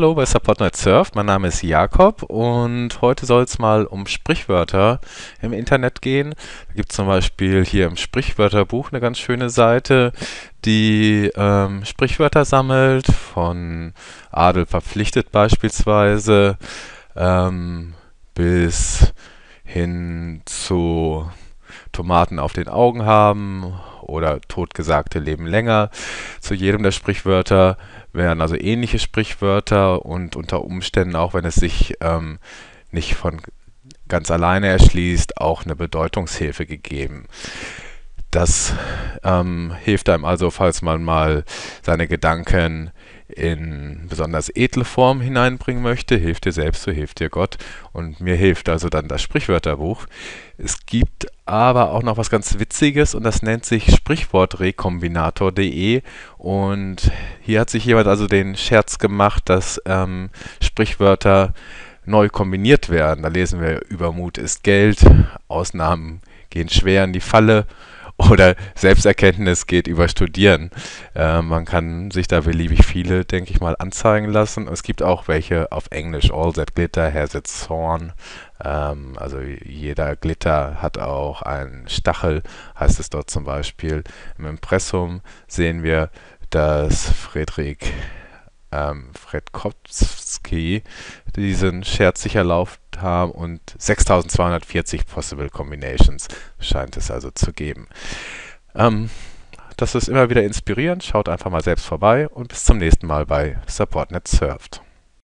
hallo bei Support Night Surf. Mein Name ist Jakob und heute soll es mal um Sprichwörter im Internet gehen. Da gibt es zum Beispiel hier im Sprichwörterbuch eine ganz schöne Seite, die ähm, Sprichwörter sammelt, von Adel verpflichtet beispielsweise, ähm, bis hin zu Tomaten auf den Augen haben oder Totgesagte leben länger. Zu jedem der Sprichwörter wären also ähnliche Sprichwörter und unter Umständen, auch wenn es sich ähm, nicht von ganz alleine erschließt, auch eine Bedeutungshilfe gegeben. Das ähm, hilft einem also, falls man mal seine Gedanken in besonders edle Form hineinbringen möchte, hilft dir selbst, so hilft dir Gott. Und mir hilft also dann das Sprichwörterbuch. Es gibt aber auch noch was ganz Witziges und das nennt sich Sprichwortrekombinator.de. Und hier hat sich jemand also den Scherz gemacht, dass ähm, Sprichwörter neu kombiniert werden. Da lesen wir, Übermut ist Geld, Ausnahmen gehen schwer in die Falle oder Selbsterkenntnis geht über Studieren. Äh, man kann sich da beliebig viele, denke ich mal, anzeigen lassen. Es gibt auch welche auf Englisch. All that glitter has its thorn. Ähm, also jeder Glitter hat auch einen Stachel, heißt es dort zum Beispiel. Im Impressum sehen wir, dass Friedrich ähm, Fred Kopski diesen scherzsicher Lauf haben und 6240 Possible Combinations scheint es also zu geben. Ähm, das ist immer wieder inspirierend. Schaut einfach mal selbst vorbei und bis zum nächsten Mal bei SupportNet Surft.